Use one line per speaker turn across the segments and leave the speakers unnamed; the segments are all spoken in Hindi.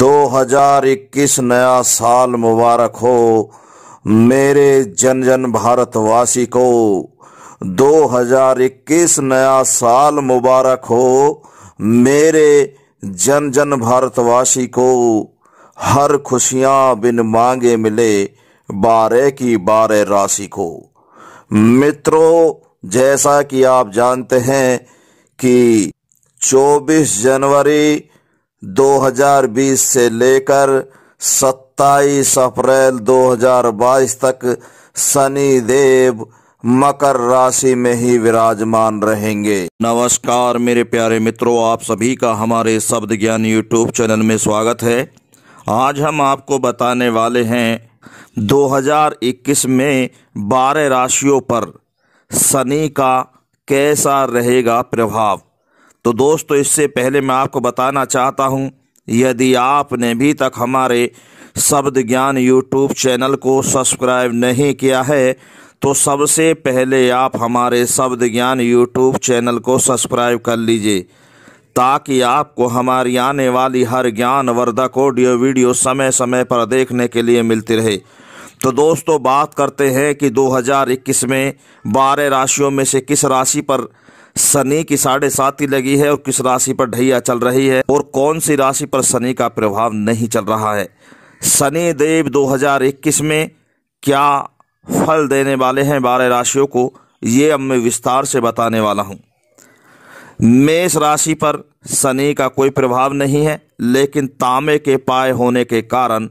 2021 नया साल मुबारक हो मेरे जन जन भारतवासी को 2021 नया साल मुबारक हो मेरे जन जन भारतवासी को हर खुशियां बिन मांगे मिले बारह की बारह राशि को मित्रों जैसा कि आप जानते हैं कि 24 जनवरी 2020 से लेकर 27 अप्रैल 2022 तक शनि देव मकर राशि में ही विराजमान रहेंगे नमस्कार मेरे प्यारे मित्रों आप सभी का हमारे शब्द ज्ञान यूट्यूब चैनल में स्वागत है आज हम आपको बताने वाले हैं 2021 में 12 राशियों पर शनि का कैसा रहेगा प्रभाव तो दोस्तों इससे पहले मैं आपको बताना चाहता हूँ यदि आपने अभी तक हमारे शब्द ज्ञान यूट्यूब चैनल को सब्सक्राइब नहीं किया है तो सबसे पहले आप हमारे शब्द ज्ञान यूट्यूब चैनल को सब्सक्राइब कर लीजिए ताकि आपको हमारी आने वाली हर ज्ञानवर्धक ऑडियो वीडियो समय समय पर देखने के लिए मिलती रहे तो दोस्तों बात करते हैं कि 2021 में बारह राशियों में से किस राशि पर शनि की साढ़े सात ही लगी है और किस राशि पर ढैया चल रही है और कौन सी राशि पर शनि का प्रभाव नहीं चल रहा है शनि देव 2021 में क्या फल देने वाले हैं बारह राशियों को ये अब मैं विस्तार से बताने वाला हूँ मेष राशि पर शनि का कोई प्रभाव नहीं है लेकिन तांबे के पाए होने के कारण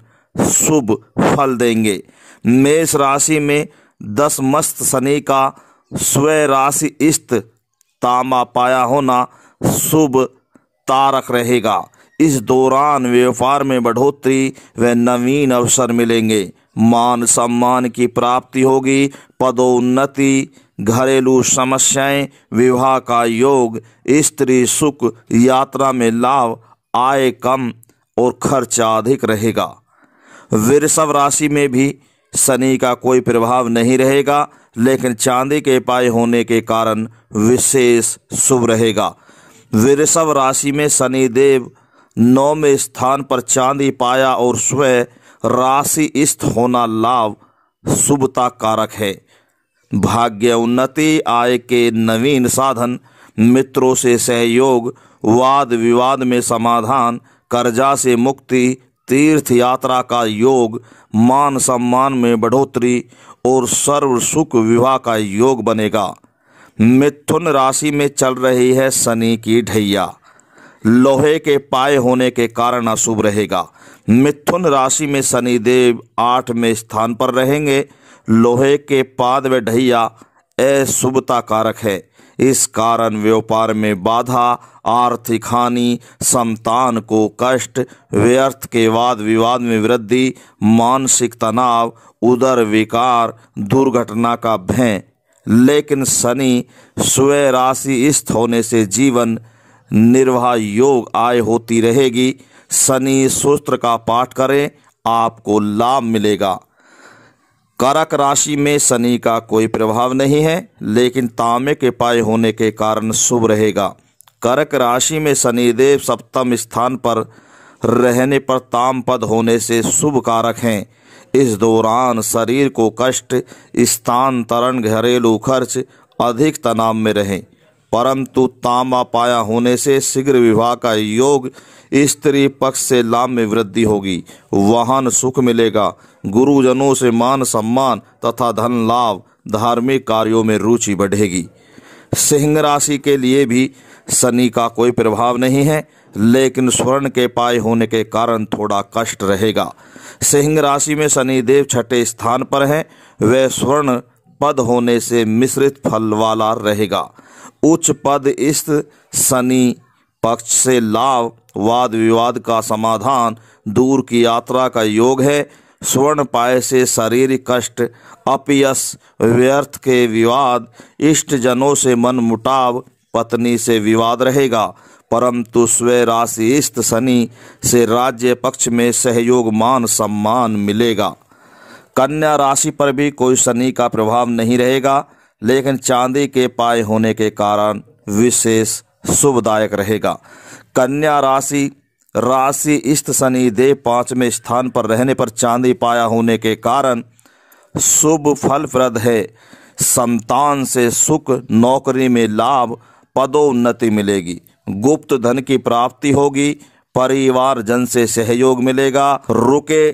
शुभ फल देंगे मेष राशि में दस मस्त शनि का स्व राशि इष्ट तामा पाया होना शुभ तारक रहेगा इस दौरान व्यापार में बढ़ोतरी व नवीन अवसर मिलेंगे मान सम्मान की प्राप्ति होगी पदोन्नति घरेलू समस्याएं विवाह का योग स्त्री सुख यात्रा में लाभ आय कम और खर्चा अधिक रहेगा वृषभ राशि में भी शनि का कोई प्रभाव नहीं रहेगा लेकिन चांदी के पाए होने के कारण विशेष शुभ रहेगा वृषभ राशि में शनि देव नौवें स्थान पर चांदी पाया और स्वयं राशि स्थ होना लाभ शुभता कारक है भाग्य उन्नति आय के नवीन साधन मित्रों से सहयोग वाद विवाद में समाधान कर्जा से मुक्ति तीर्थ यात्रा का योग मान सम्मान में बढ़ोतरी और सर्व सुख विवाह का योग बनेगा मिथुन राशि में चल रही है शनि की ढैया लोहे के पाए होने के कारण अशुभ रहेगा मिथुन राशि में शनिदेव आठवें स्थान पर रहेंगे लोहे के पाद व ढैया अशुभता कारक है इस कारण व्यापार में बाधा आर्थिक हानि संतान को कष्ट व्यर्थ के वाद विवाद में वृद्धि मानसिक तनाव उदर विकार दुर्घटना का भय लेकिन शनि स्वय राशि स्थ होने से जीवन निर्वाह योग आय होती रहेगी शनि सूत्र का पाठ करें आपको लाभ मिलेगा करक राशि में शनि का कोई प्रभाव नहीं है लेकिन तांबे के पाए होने के कारण शुभ रहेगा करक राशि में शनिदेव सप्तम स्थान पर रहने पर ताम पद होने से शुभ कारक हैं इस दौरान शरीर को कष्ट स्थानांतरण घरेलू खर्च अधिक तनाव में रहें परंतु तामा पाया होने से शीघ्र विवाह का योग स्त्री पक्ष से लाभ में वृद्धि होगी वाहन सुख मिलेगा गुरुजनों से मान सम्मान तथा धन लाभ धार्मिक कार्यों में रुचि बढ़ेगी सिंह राशि के लिए भी शनि का कोई प्रभाव नहीं है लेकिन स्वर्ण के पाए होने के कारण थोड़ा कष्ट रहेगा सिंह राशि में शनिदेव छठे स्थान पर हैं वह स्वर्ण पद होने से मिश्रित फल वाला रहेगा उच्च पद इस शनि पक्ष से लाभ वाद विवाद का समाधान दूर की यात्रा का योग है स्वर्ण पाए से शारीरिक कष्ट अपयस व्यर्थ के विवाद इष्टजनों से मन मुटाव पत्नी से विवाद रहेगा परंतु स्व राशि इष्ट शनि से राज्य पक्ष में सहयोग मान सम्मान मिलेगा कन्या राशि पर भी कोई शनि का प्रभाव नहीं रहेगा लेकिन चांदी के पाए होने के कारण विशेष शुभदायक रहेगा कन्या राशि राशि इष्ट शनि देव पांचवें स्थान पर रहने पर चांदी पाया होने के कारण शुभ फलप्रद है संतान से सुख नौकरी में लाभ पदोन्नति मिलेगी गुप्त धन की प्राप्ति होगी परिवार जन से सहयोग मिलेगा रुके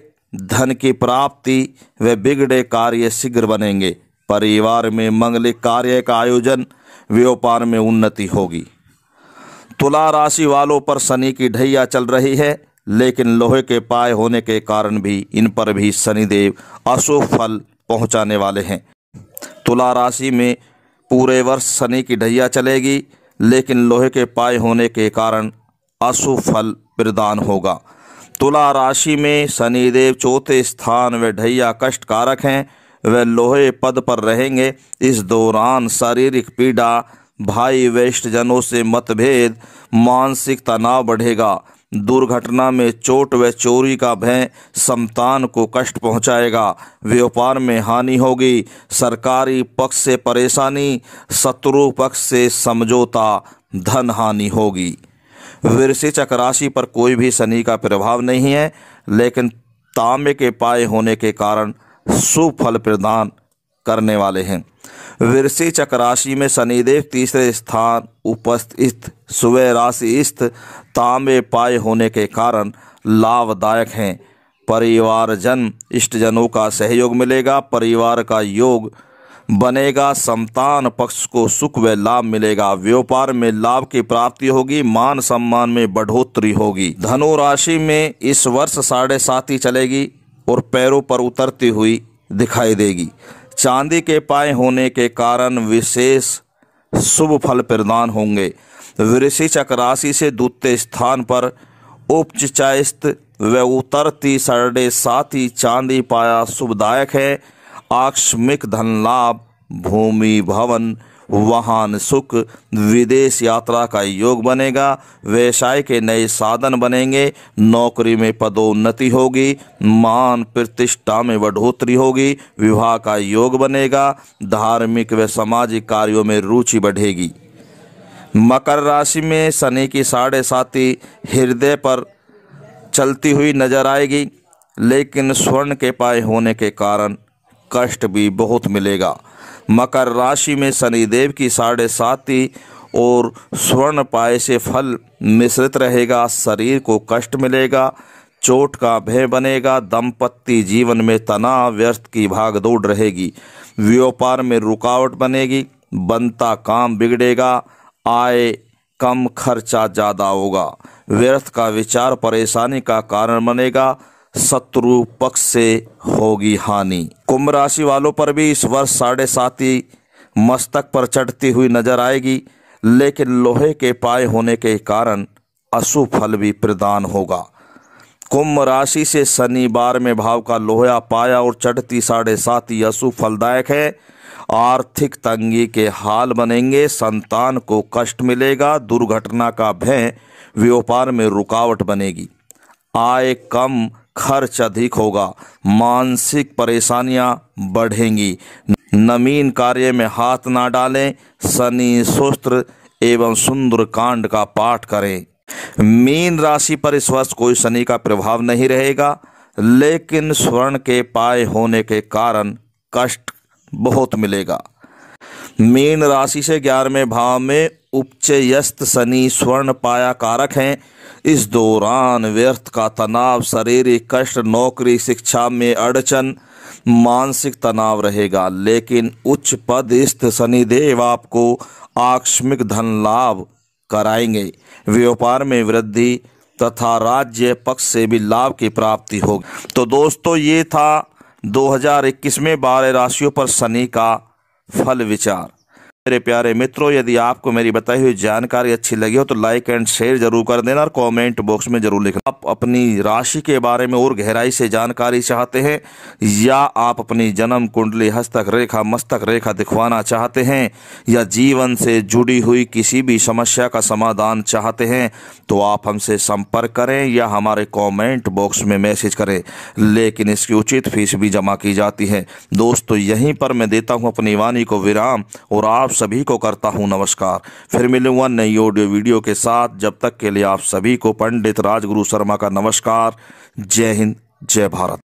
धन की प्राप्ति व बिगड़े कार्य शीघ्र बनेंगे परिवार में मंगलिक कार्य का आयोजन व्यापार में उन्नति होगी तुला राशि वालों पर शनि की ढैया चल रही है लेकिन लोहे के पाए होने के कारण भी इन पर भी शनिदेव अशुभ फल पहुंचाने वाले हैं तुला राशि में पूरे वर्ष शनि की ढैया चलेगी लेकिन लोहे के पाए होने के कारण अशुभ फल प्रदान होगा तुला राशि में शनिदेव चौथे स्थान व ढैया कष्ट कारक हैं वह लोहे पद पर रहेंगे इस दौरान शारीरिक पीड़ा भाई वरिष्ठजनों से मतभेद मानसिक तनाव बढ़ेगा दुर्घटना में चोट व चोरी का भय संतान को कष्ट पहुंचाएगा व्यापार में हानि होगी सरकारी पक्ष से परेशानी शत्रु पक्ष से समझौता धन हानि होगी वृश्चिक राशि पर कोई भी शनि का प्रभाव नहीं है लेकिन तांबे के पाए होने के कारण सुफल प्रदान करने वाले हैं विरसी चक्र राशि में शनिदेव तीसरे स्थान उपस्थित सुबह राशि स्थित तांबे पाए होने के कारण लाभदायक हैं परिवारजन इष्टजनों का सहयोग मिलेगा परिवार का योग बनेगा संतान पक्ष को सुख व लाभ मिलेगा व्यापार में लाभ की प्राप्ति होगी मान सम्मान में बढ़ोतरी होगी धनु राशि में इस वर्ष साढ़े साथ ही चलेगी और पैरों पर उतरती हुई दिखाई देगी चांदी के पाए होने के कारण विशेष शुभ फल प्रदान होंगे वृषि राशि से द्वितीय स्थान पर उपचिचायस्त व उतरती साथ साथी चांदी पाया शुभदायक है आकस्मिक धन लाभ भूमि भवन वाहन सुख विदेश यात्रा का योग बनेगा व्यवसाय के नए साधन बनेंगे नौकरी में पदोन्नति होगी मान प्रतिष्ठा में बढ़ोतरी होगी विवाह का योग बनेगा धार्मिक व सामाजिक कार्यों में रुचि बढ़ेगी मकर राशि में शनि की साढ़े साथी हृदय पर चलती हुई नजर आएगी लेकिन स्वर्ण के पाए होने के कारण कष्ट भी बहुत मिलेगा मकर राशि में शनिदेव की साढ़े साती और स्वर्ण पाए से फल मिश्रित रहेगा शरीर को कष्ट मिलेगा चोट का भय बनेगा दंपत्ति जीवन में तनाव व्यर्थ की भागदौड़ रहेगी व्यापार में रुकावट बनेगी बनता काम बिगड़ेगा आय कम खर्चा ज़्यादा होगा व्यर्थ का विचार परेशानी का कारण बनेगा शत्रु पक्ष से होगी हानि कुंभ राशि वालों पर भी इस वर्ष साढ़े साथी मस्तक पर चढ़ती हुई नजर आएगी लेकिन लोहे के पाए होने के कारण अशुभ फल भी प्रदान होगा कुंभ राशि से शनिवार में भाव का लोहा पाया और चढ़ती साढ़े साथी अशुभ फलदायक है आर्थिक तंगी के हाल बनेंगे संतान को कष्ट मिलेगा दुर्घटना का भय व्यापार में रुकावट बनेगी आय कम खर्च अधिक होगा मानसिक परेशानियां बढ़ेंगी नमीन कार्य में हाथ ना डालें शनि सुस्त्र एवं सुंदर कांड का पाठ करें मीन राशि पर इस वर्ष कोई शनि का प्रभाव नहीं रहेगा लेकिन स्वर्ण के पाए होने के कारण कष्ट बहुत मिलेगा मीन राशि से ग्यारहवें भाव में उपचयस्त शनि स्वर्ण पाया कारक हैं इस दौरान व्यर्थ का तनाव शारीरिक कष्ट नौकरी शिक्षा में अड़चन मानसिक तनाव रहेगा लेकिन उच्च पदस्थ शनिदेव आपको आकस्मिक धन लाभ कराएंगे व्यापार में वृद्धि तथा राज्य पक्ष से भी लाभ की प्राप्ति होगी तो दोस्तों ये था 2021 में बारह राशियों पर शनि का फल विचार मेरे प्यारे मित्रों यदि आपको मेरी बताई हुई जानकारी अच्छी लगी हो तो लाइक एंड शेयर जरूर कर देना और कमेंट बॉक्स में जरूर लिखना आप अपनी राशि के बारे में और गहराई से जानकारी चाहते हैं या आप अपनी जन्म कुंडली हस्तक रेखा मस्तक रेखा दिखवाना चाहते हैं या जीवन से जुड़ी हुई किसी भी समस्या का समाधान चाहते हैं तो आप हमसे संपर्क करें या हमारे कॉमेंट बॉक्स में मैसेज करें लेकिन इसकी उचित फीस भी जमा की जाती है दोस्तों यहीं पर मैं देता हूँ अपनी वाणी को विराम और आप आप सभी को करता हूँ नमस्कार फिर मिलूंगा नई ऑडियो वीडियो के साथ जब तक के लिए आप सभी को पंडित राजगुरु शर्मा का नमस्कार जय हिंद जय भारत